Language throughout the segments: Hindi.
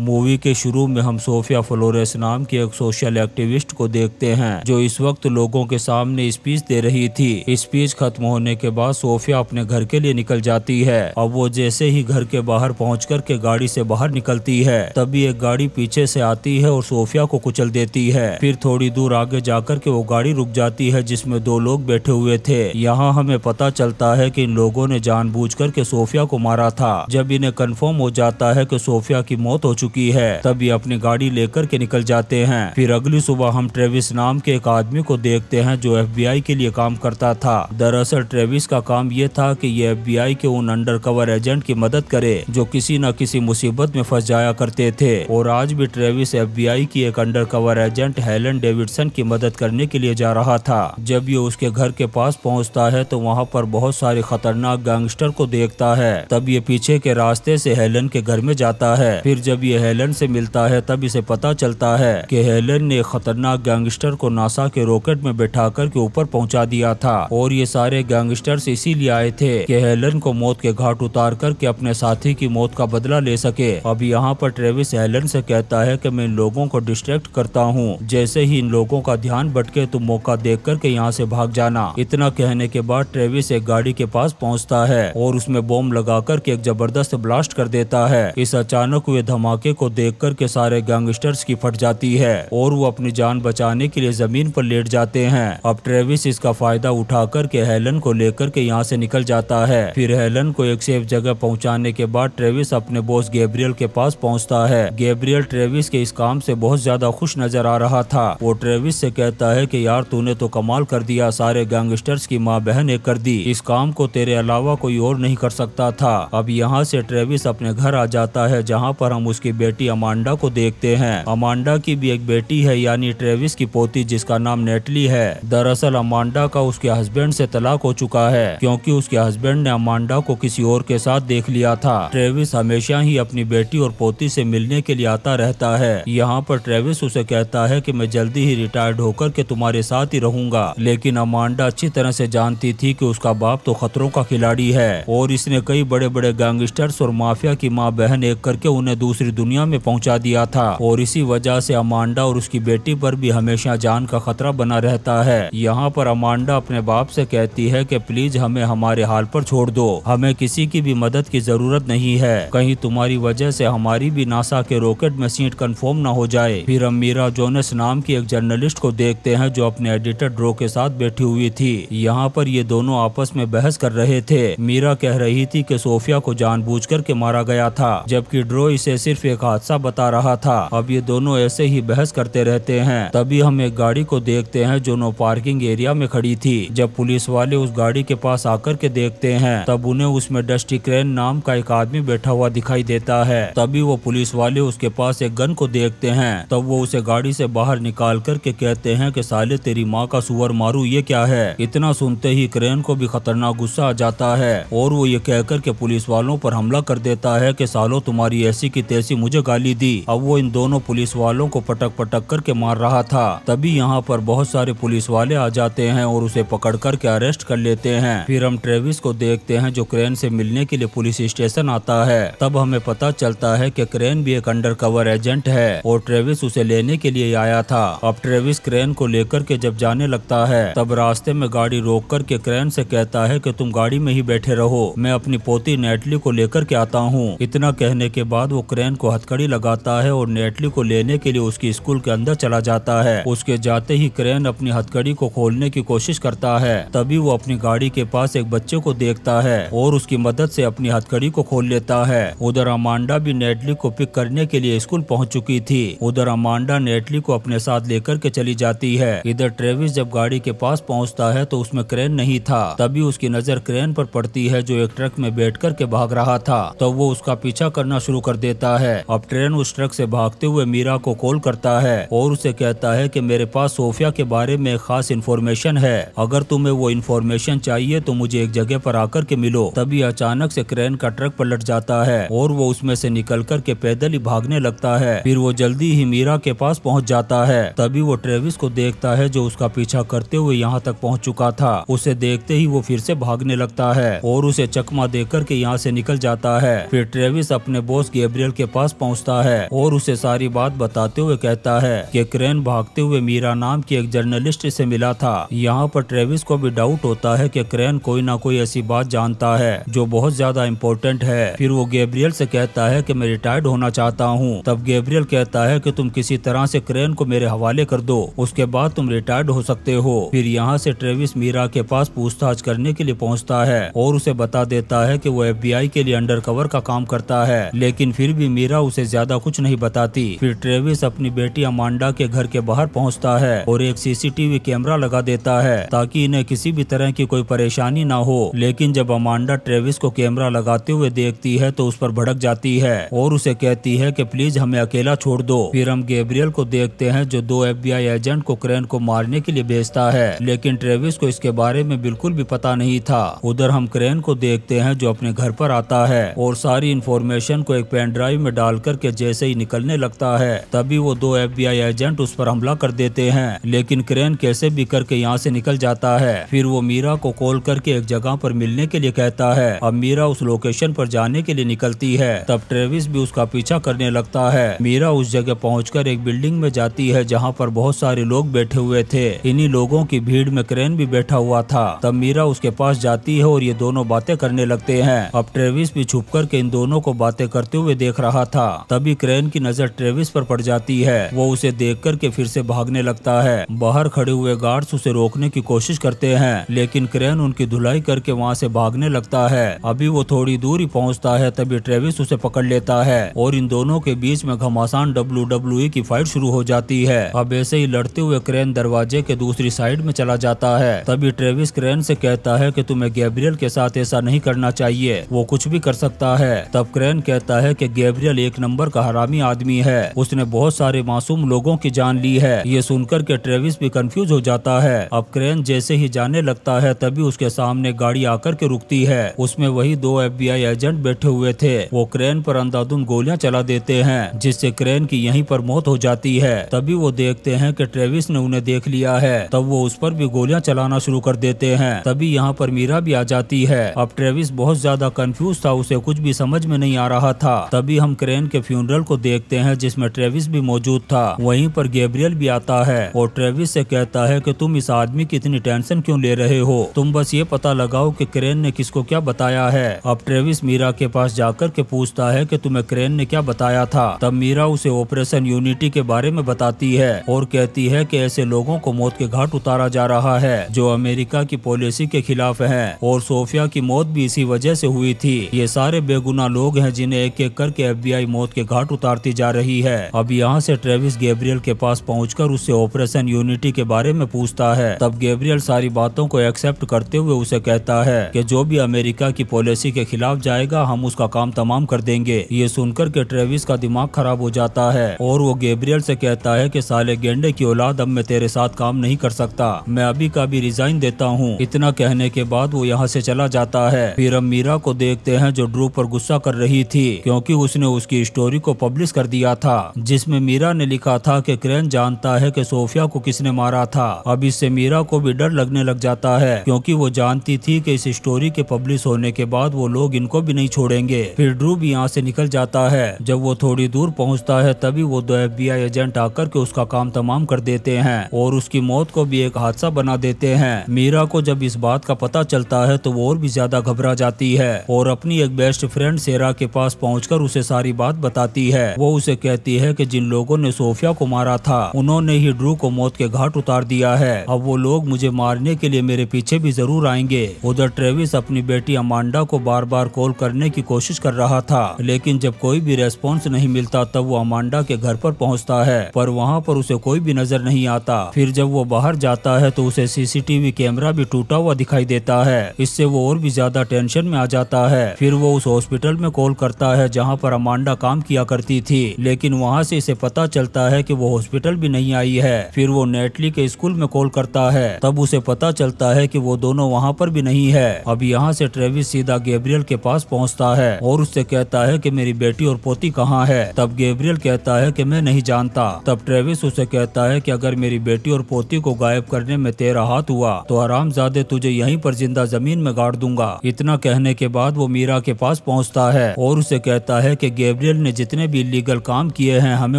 मूवी के शुरू में हम सोफिया फ्लोरेस नाम की एक सोशल एक्टिविस्ट को देखते हैं जो इस वक्त लोगों के सामने स्पीच दे रही थी स्पीच खत्म होने के बाद सोफिया अपने घर के लिए निकल जाती है अब वो जैसे ही घर के बाहर पहुँच कर के गाड़ी से बाहर निकलती है तभी एक गाड़ी पीछे से आती है और सोफिया को कुचल देती है फिर थोड़ी दूर आगे जाकर के वो गाड़ी रुक जाती है जिसमे दो लोग बैठे हुए थे यहाँ हमें पता चलता है की इन लोगों ने बूझ करके सोफिया को मारा था जब इन्हें कन्फर्म हो जाता है की सोफिया की मौत हो चुकी चुकी है तब ये अपनी गाड़ी लेकर के निकल जाते हैं फिर अगली सुबह हम ट्रेविस नाम के एक आदमी को देखते हैं जो एफ के लिए काम करता था दरअसल ट्रेविस का काम ये था कि ये एफ के उन कवर एजेंट की मदद करे जो किसी न किसी मुसीबत में फंस जाया करते थे और आज भी ट्रेविस एफबीआई की एक अंडरकवर एजेंट हेलन डेविडसन की मदद करने के लिए जा रहा था जब ये उसके घर के पास पहुंचता है तो वहां पर बहुत सारे खतरनाक गैंगस्टर को देखता है तब ये पीछे के रास्ते से हेलन के घर में जाता है फिर जब ये ये हेलन से मिलता है तब इसे पता चलता है कि हेलन ने खतरनाक गैंगस्टर को नासा के रॉकेट में बैठा के ऊपर पहुंचा दिया था और ये सारे गैंगस्टर इसीलिए आए थे कि हेलन को मौत के घाट उतार कर के अपने साथी की मौत का बदला ले सके अब यहाँ पर ट्रेविस हेलन से कहता है कि मैं इन लोगों को डिस्ट्रैक्ट करता हूँ जैसे ही इन लोगों का ध्यान बटके तुम तो मौका देख कर के यहाँ से भाग जाना इतना कहने के बाद ट्रेविस एक गाड़ी के पास पहुँचता है और उसमें बॉम्ब लगा कर के एक जबरदस्त ब्लास्ट कर देता है इस अचानक हुए धमाके धमाके को देख के सारे गैंगस्टर्स की फट जाती है और वो अपनी जान बचाने के लिए जमीन पर लेट जाते हैं अब ट्रेविस इसका फायदा उठा कर के हेलन को लेकर के यहाँ से निकल जाता है फिर हेलन को एक सेफ जगह पहुँचाने के बाद ट्रेविस अपने बॉस गैब्रियल के पास पहुँचता है गैब्रियल ट्रेविस के इस काम से बहुत ज्यादा खुश नजर आ रहा था वो ट्रेविस से कहता है कि यार तूने तो कमाल कर दिया सारे गैंगस्टर्स की माँ बहन एक कर दी इस काम को तेरे अलावा कोई और नहीं कर सकता था अब यहाँ से ट्रेविस अपने घर आ जाता है जहाँ पर हम उसकी बेटी अमांडा को देखते हैं अमांडा की भी एक बेटी है यानी ट्रेविस की पोती जिसका नाम नेटली है दरअसल अमांडा का उसके हस्बैंड से तलाक हो चुका है क्योंकि उसके हस्बैंड ने अमांडा को किसी और के साथ देख लिया था ट्रेविस हमेशा ही अपनी बेटी और पोती से मिलने के लिए आता रहता है यहाँ पर ट्रेविस उसे कहता है की मैं जल्दी ही रिटायर्ड होकर के तुम्हारे साथ ही रहूंगा लेकिन अमांडा अच्छी तरह से जानती थी की उसका बाप तो खतरों का खिलाड़ी है और इसने कई बड़े बड़े गैंगस्टर्स और माफिया की माँ बहन एक करके उन्हें दूसरी दुनिया में पहुंचा दिया था और इसी वजह से अमांडा और उसकी बेटी पर भी हमेशा जान का खतरा बना रहता है यहाँ पर अमांडा अपने बाप से कहती है कि प्लीज हमें हमारे हाल पर छोड़ दो हमें किसी की भी मदद की जरूरत नहीं है कहीं तुम्हारी वजह से हमारी भी नासा के रॉकेट में सीट कन्फर्म न हो जाए फिर अमीरा जोनस नाम की एक जर्नलिस्ट को देखते हैं जो अपने एडिटर ड्रो के साथ बैठी हुई थी यहाँ पर ये दोनों आपस में बहस कर रहे थे मीरा कह रही थी कि सोफिया को जानबूझकर के मारा गया था जबकि ड्रो इसे सिर्फ एक हादसा बता रहा था अब ये दोनों ऐसे ही बहस करते रहते हैं तभी हम एक गाड़ी को देखते हैं जो नो पार्किंग एरिया में खड़ी थी जब पुलिस वाले उस गाड़ी के पास आकर के देखते हैं तब उन्हें उसमें डस्टी क्रेन नाम का एक आदमी बैठा हुआ दिखाई देता है तभी वो पुलिस वाले उसके पास एक गन को देखते हैं तब वो उसे गाड़ी से बाहर निकाल करके कहते हैं कि साले तेरी माँ का सुअर मारू ये क्या है इतना सुनते ही क्रेन को भी खतरनाक गुस्सा आ जाता है और वो ये कहकर के पुलिस वालों पर हमला कर देता है की सालो तुम्हारी ऐसी की तैसी मुझे गाली दी अब वो इन दोनों पुलिस वालों को पटक पटक करके मार रहा था तभी यहाँ पर बहुत सारे पुलिस वाले आ जाते हैं और उसे पकड़ करके अरेस्ट कर लेते हैं फिर हम ट्रेविस को देखते हैं जो क्रेन से मिलने के लिए पुलिस स्टेशन आता है तब हमें पता चलता है की क्रेन भी एक अंडर कवर एजेंट है और ट्रेविस उसे लेने के लिए आया था अब ट्रेविस क्रेन को लेकर के जब जाने लगता है तब रास्ते में गाड़ी रोक कर के क्रेन से कहता है कि तुम गाड़ी में ही बैठे रहो मैं अपनी पोती नेटली को लेकर के आता हूँ इतना कहने के बाद वो क्रेन को हथकड़ी लगाता है और नेटली को लेने के लिए उसकी स्कूल के अंदर चला जाता है उसके जाते ही क्रेन अपनी हथकड़ी को खोलने की कोशिश करता है तभी वो अपनी गाड़ी के पास एक बच्चे को देखता है और उसकी मदद से अपनी हथकड़ी को खोल लेता है उधर अमांडा भी नेटली को पिक करने के लिए स्कूल पहुंच चुकी थी उधर अमांडा नेटली को अपने साथ लेकर के चली जाती है इधर ट्रेविस जब गाड़ी के पास पहुंचता है तो उसमें क्रेन नहीं था तभी उसकी नजर क्रेन पर पड़ती है जो एक ट्रक में बैठ कर के भाग रहा था तो वो उसका पीछा करना शुरू कर देता है है अब ट्रेन उस ट्रक से भागते हुए मीरा को कॉल करता है और उसे कहता है कि मेरे पास सोफिया के बारे में खास इन्फॉर्मेशन है अगर तुम्हें वो इन्फॉर्मेशन चाहिए तो मुझे एक जगह पर आकर के मिलो तभी अचानक से क्रेन का ट्रक पलट जाता है और वो उसमें से निकल कर के पैदल ही भागने लगता है फिर वो जल्दी ही मीरा के पास पहुँच जाता है तभी वो ट्रेविस को देखता है जो उसका पीछा करते हुए यहाँ तक पहुँच चुका था उसे देखते ही वो फिर से भागने लगता है और उसे चकमा देकर के यहाँ से निकल जाता है फिर ट्रेविस अपने बॉस गैब्रियल के पास पास पहुंचता है और उसे सारी बात बताते हुए कहता है कि क्रेन भागते हुए मीरा नाम की एक जर्नलिस्ट से मिला था यहाँ पर ट्रेविस को भी डाउट होता है कि क्रेन कोई ना कोई ऐसी बात जानता है जो बहुत ज्यादा इम्पोर्टेंट है फिर वो गैब्रियल से कहता है की मैं रिटायर्ड होना चाहता हूँ तब गैब्रियल कहता है कि तुम किसी तरह ऐसी क्रेन को मेरे हवाले कर दो उसके बाद तुम रिटायर्ड हो सकते हो फिर यहाँ ऐसी ट्रेविस मीरा के पास पूछताछ करने के लिए पहुँचता है और उसे बता देता है की वो एफ के लिए कवर का काम करता है लेकिन फिर भी मीरा मीरा उसे ज्यादा कुछ नहीं बताती फिर ट्रेविस अपनी बेटी अमांडा के घर के बाहर पहुंचता है और एक सीसीटीवी कैमरा लगा देता है ताकि इन्हें किसी भी तरह की कोई परेशानी ना हो लेकिन जब अमांडा ट्रेविस को कैमरा लगाते हुए देखती है तो उस पर भड़क जाती है और उसे कहती है की प्लीज हमें अकेला छोड़ दो फिर हम गेब्रियल को देखते हैं जो दो एफ एजेंट को क्रेन को मारने के लिए भेजता है लेकिन ट्रेविस को इसके बारे में बिल्कुल भी पता नहीं था उधर हम क्रेन को देखते हैं जो अपने घर पर आता है और सारी इन्फॉर्मेशन को एक पेन ड्राइव में डाल डाल करके जैसे ही निकलने लगता है तभी वो दो एफबीआई एजेंट उस पर हमला कर देते हैं लेकिन क्रेन कैसे भी करके यहाँ से निकल जाता है फिर वो मीरा को कॉल करके एक जगह पर मिलने के लिए कहता है अब मीरा उस लोकेशन पर जाने के लिए निकलती है तब ट्रेविस भी उसका पीछा करने लगता है मीरा उस जगह पहुँच एक बिल्डिंग में जाती है जहाँ पर बहुत सारे लोग बैठे हुए थे इन्हीं लोगों की भीड़ में क्रेन भी बैठा हुआ था तब मीरा उसके पास जाती है और ये दोनों बातें करने लगते हैं अब ट्रेविस भी छुप करके इन दोनों को बातें करते हुए देख रहा था था तभी क्रेन की नजर ट्रेविस पर पड़ जाती है वो उसे देख करके फिर से भागने लगता है बाहर खड़े हुए गार्ड्स उसे रोकने की कोशिश करते हैं लेकिन क्रेन उनकी धुलाई करके वहाँ से भागने लगता है अभी वो थोड़ी दूर ही पहुँचता है तभी ट्रेविस उसे पकड़ लेता है और इन दोनों के बीच में घमासान डब्लू डब्ल्यू की फाइट शुरू हो जाती है अब ऐसे ही लड़ते हुए क्रेन दरवाजे के दूसरी साइड में चला जाता है तभी ट्रेविस क्रेन से कहता है कि तुम्हें गैब्रियल के साथ ऐसा नहीं करना चाहिए वो कुछ भी कर सकता है तब क्रेन कहता है कि गैब्रियल एक नंबर का हरामी आदमी है उसने बहुत सारे मासूम लोगों की जान ली है ये सुनकर के ट्रेविस भी कंफ्यूज हो जाता है अब क्रेन जैसे ही जाने लगता है तभी उसके सामने गाड़ी आकर के रुकती है उसमें वही दो एफबीआई एजेंट बैठे हुए थे वो क्रेन पर अंधाधुन गोलियां चला देते हैं जिससे क्रेन की यहीं पर मौत हो जाती है तभी वो देखते हैं कि ट्रेविस ने उन्हें देख लिया है तब वो उस पर भी गोलियां चलाना शुरू कर देते हैं तभी यहाँ पर मीरा भी आ जाती है अब ट्रेविस बहुत ज्यादा कंफ्यूज था उसे कुछ भी समझ में नहीं आ रहा था तभी हम क्रेन लोरेन के फ्यूनरल को देखते हैं जिसमें ट्रेविस भी मौजूद था वहीं पर गैब्रियल भी आता है और ट्रेविस से कहता है कि तुम इस आदमी की इतनी टेंशन क्यों ले रहे हो तुम बस ये पता लगाओ कि क्रेन ने किसको क्या बताया है अब ट्रेविस मीरा के पास जाकर के पूछता है कि तुम्हें क्रेन ने क्या बताया था तब मीरा उसे ऑपरेशन यूनिटी के बारे में बताती है और कहती है कि ऐसे लोगों को मौत के घाट उतारा जा रहा है जो अमेरिका की पॉलिसी के खिलाफ है और सोफिया की मौत भी इसी वजह से हुई थी ये सारे बेगुना लोग हैं जिन्हें एक एक करके एफ लड़ाई मौत के घाट उतारती जा रही है अब यहाँ से ट्रेविस गैब्रियल के पास पहुंचकर उससे ऑपरेशन यूनिटी के बारे में पूछता है तब गैब्रियल सारी बातों को एक्सेप्ट करते हुए उसे कहता है कि जो भी अमेरिका की पॉलिसी के खिलाफ जाएगा हम उसका काम तमाम कर देंगे ये सुनकर के ट्रेविस का दिमाग खराब हो जाता है और वो गैब्रियल से कहता है कि साले गेंडे की औलाद अब मैं तेरे साथ काम नहीं कर सकता मैं अभी का भी रिजाइन देता हूँ इतना कहने के बाद वो यहाँ से चला जाता है फिर हम मीरा को देखते हैं जो ड्रू पर गुस्सा कर रही थी क्योंकि उसने उस उसकी स्टोरी को पब्लिश कर दिया था जिसमें मीरा ने लिखा था कि क्रेन जानता है कि सोफिया को किसने मारा था अब इससे मीरा को भी डर लगने लग जाता है क्योंकि वो जानती थी कि इस स्टोरी के पब्लिश होने के बाद वो लोग इनको भी नहीं छोड़ेंगे फिर ड्रू भी यहाँ से निकल जाता है जब वो थोड़ी दूर पहुँचता है तभी वो दो एफ एजेंट आकर के उसका काम तमाम कर देते हैं और उसकी मौत को भी एक हादसा बना देते हैं मीरा को जब इस बात का पता चलता है तो वो और भी ज्यादा घबरा जाती है और अपनी एक बेस्ट फ्रेंड सेरा के पास पहुँच उसे सारी बात बताती है वो उसे कहती है कि जिन लोगों ने सोफिया को मारा था उन्होंने ही ड्रू को मौत के घाट उतार दिया है अब वो लोग मुझे मारने के लिए मेरे पीछे भी जरूर आएंगे उधर ट्रेविस अपनी बेटी अमांडा को बार बार कॉल करने की कोशिश कर रहा था लेकिन जब कोई भी रेस्पॉन्स नहीं मिलता तब वो अमांडा के घर पर पहुँचता है पर वहाँ पर उसे कोई भी नजर नहीं आता फिर जब वो बाहर जाता है तो उसे सीसीटीवी कैमरा भी टूटा हुआ दिखाई देता है इससे वो और भी ज्यादा टेंशन में आ जाता है फिर वो उस हॉस्पिटल में कॉल करता है जहाँ पर अमांडा पांडा काम किया करती थी लेकिन वहाँ से इसे पता चलता है कि वो हॉस्पिटल भी नहीं आई है फिर वो नेटली के स्कूल में कॉल करता है तब उसे पता चलता है कि वो दोनों वहाँ पर भी नहीं है अब यहाँ से ट्रेविस सीधा गेब्रियल के पास पहुँचता है और उससे कहता है की मेरी बेटी और पोती कहाँ है तब गेब्रियल कहता है की मैं नहीं जानता तब ट्रेविस उसे कहता है की अगर मेरी बेटी और पोती को गायब करने में तेरा हाथ हुआ तो आराम ज्यादा तुझे यहीं पर जिंदा जमीन में गाड़ दूंगा इतना कहने के बाद वो मीरा के पास पहुंचता है और उसे कहता है कि गेब गैब्रियल ने जितने भी इलीगल काम किए हैं हमें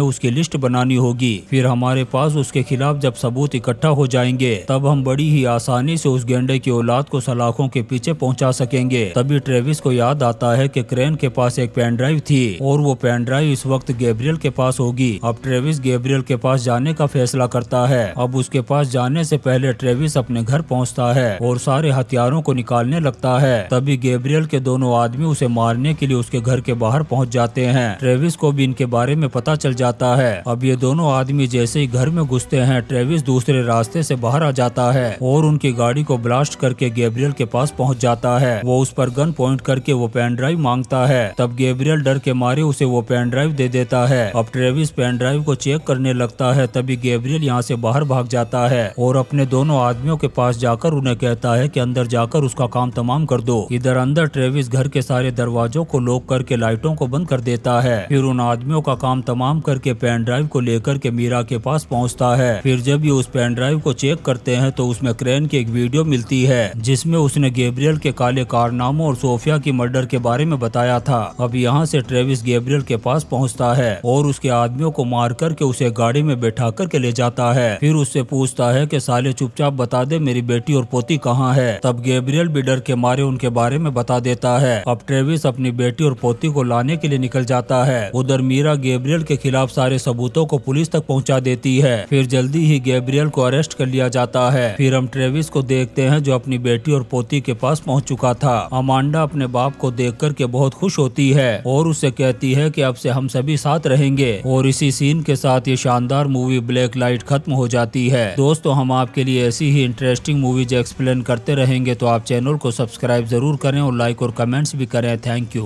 उसकी लिस्ट बनानी होगी फिर हमारे पास उसके खिलाफ जब सबूत इकट्ठा हो जाएंगे तब हम बड़ी ही आसानी से उस गेंडे की औलाद को सलाखों के पीछे पहुंचा सकेंगे तभी ट्रेविस को याद आता है कि क्रेन के पास एक पेन ड्राइव थी और वो पेन ड्राइव इस वक्त गैब्रियल के पास होगी अब ट्रेविस गैब्रियल के पास जाने का फैसला करता है अब उसके पास जाने से पहले ट्रेविस अपने घर पहुँचता है और सारे हथियारों को निकालने लगता है तभी गैब्रियल के दोनों आदमी उसे मारने के लिए उसके घर के बाहर पहुँच जाते हैं ट्रेविस को भी इनके बारे में पता चल जाता है अब ये दोनों आदमी जैसे ही घर में घुसते हैं ट्रेविस दूसरे रास्ते से बाहर आ जाता है और उनकी गाड़ी को ब्लास्ट करके गैब्रियल के पास पहुंच जाता है वो उस पर गन पॉइंट करके वो पेन ड्राइव मांगता है तब गैब्रियल डर के मारे उसे वो पेन ड्राइव दे देता है अब ट्रेविस पेन ड्राइव को चेक करने लगता है तभी गैब्रियल यहाँ से बाहर भाग जाता है और अपने दोनों आदमियों के पास जाकर उन्हें कहता है की अंदर जाकर उसका काम तमाम कर दो इधर अंदर ट्रेविस घर के सारे दरवाजों को लॉक करके लाइटों को बंद कर देता देता है फिर उन आदमियों का काम तमाम करके पेन ड्राइव को लेकर के मीरा के पास पहुंचता है फिर जब ये उस पेन ड्राइव को चेक करते हैं तो उसमें क्रेन की एक वीडियो मिलती है जिसमें उसने गेब्रियल के काले कारनामों और सोफिया की मर्डर के बारे में बताया था अब यहाँ से ट्रेविस गेब्रियल के पास पहुँचता है और उसके आदमियों को मार करके उसे गाड़ी में बैठा करके ले जाता है फिर उससे पूछता है की साले चुपचाप बता दे मेरी बेटी और पोती कहाँ है तब गेब्रियल भी डर के मारे उनके बारे में बता देता है अब ट्रेविस अपनी बेटी और पोती को लाने के लिए निकल जाता है उधर मीरा गैब्रियल के खिलाफ सारे सबूतों को पुलिस तक पहुंचा देती है फिर जल्दी ही गैब्रियल को अरेस्ट कर लिया जाता है फिर हम ट्रेविस को देखते हैं जो अपनी बेटी और पोती के पास पहुंच चुका था अमांडा अपने बाप को देख कर के बहुत खुश होती है और उसे कहती है की अब से हम सभी साथ रहेंगे और इसी सीन के साथ ये शानदार मूवी ब्लैक लाइट खत्म हो जाती है दोस्तों हम आपके लिए ऐसी ही इंटरेस्टिंग मूवीज एक्सप्लेन करते रहेंगे तो आप चैनल को सब्सक्राइब जरूर करें और लाइक और कमेंट्स भी करें थैंक यू